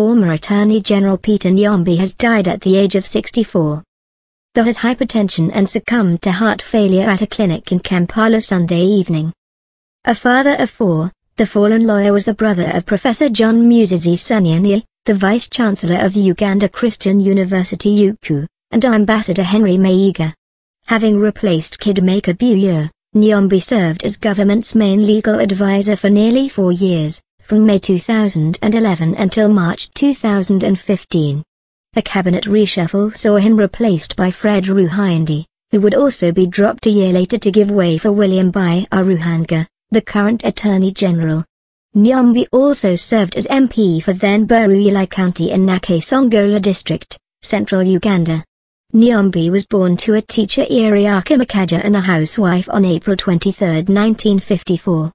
former Attorney General Peter Nyombi has died at the age of 64. The had hypertension and succumbed to heart failure at a clinic in Kampala Sunday evening. A father of four, the fallen lawyer was the brother of Professor John Musizi Sanyani, the Vice-Chancellor of Uganda Christian University UKU, and Ambassador Henry Maiga. Having replaced Kidmaker Buyer, Nyombi served as government's main legal advisor for nearly four years, from May 2011 until March 2015. A cabinet reshuffle saw him replaced by Fred Ruhindi, who would also be dropped a year later to give way for William Bai Aruhanga, the current Attorney General. Nyambi also served as MP for then Buruyilai County in Nakasongola Songola District, Central Uganda. Nyambi was born to a teacher Iriaka Makaja and a housewife on April 23, 1954.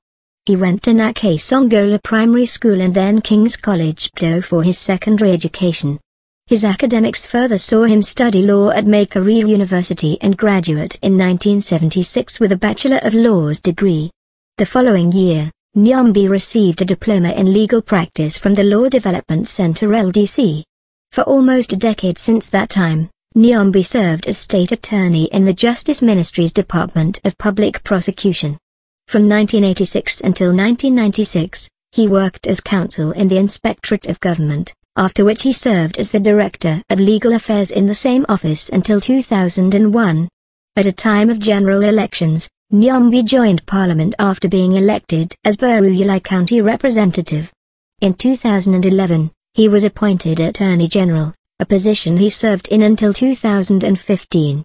He went to Nake Songola Primary School and then King's College Pdo for his secondary education. His academics further saw him study law at Makerere University and graduate in 1976 with a Bachelor of Laws degree. The following year, Nyambi received a diploma in legal practice from the Law Development Center LDC. For almost a decade since that time, Nyambi served as state attorney in the Justice Ministry's Department of Public Prosecution. From 1986 until 1996, he worked as counsel in the Inspectorate of Government, after which he served as the Director of Legal Affairs in the same office until 2001. At a time of general elections, Nyombi joined Parliament after being elected as Baruyalai County Representative. In 2011, he was appointed Attorney General, a position he served in until 2015.